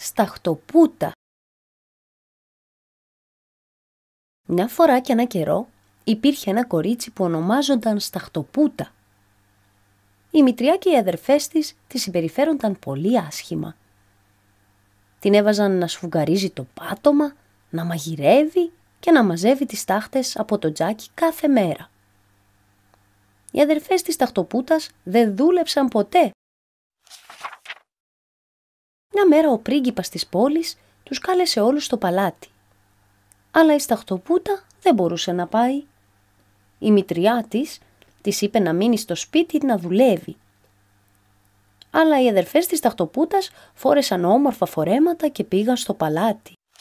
σταχτοπούτα. Μια φορά και ένα καιρό υπήρχε ένα κορίτσι που ονομάζονταν Σταχτοπούτα. Η μητριά και οι αδερφές της τη συμπεριφέρονταν πολύ άσχημα. Την έβαζαν να σφουγγαρίζει το πάτωμα, να μαγειρεύει και να μαζεύει τις στάχτες από το τζάκι κάθε μέρα. Οι αδερφές της Σταχτοπούτας δεν δούλεψαν ποτέ μια μέρα ο πρίγκιπας της πόλης τους κάλεσε όλους στο παλάτι. Αλλά η σταχτοπούτα δεν μπορούσε να πάει. Η μητριά της της είπε να μείνει στο σπίτι να δουλεύει. Αλλά οι αδερφές της ταχτοπούτας φόρεσαν όμορφα φορέματα και πήγαν στο παλάτι.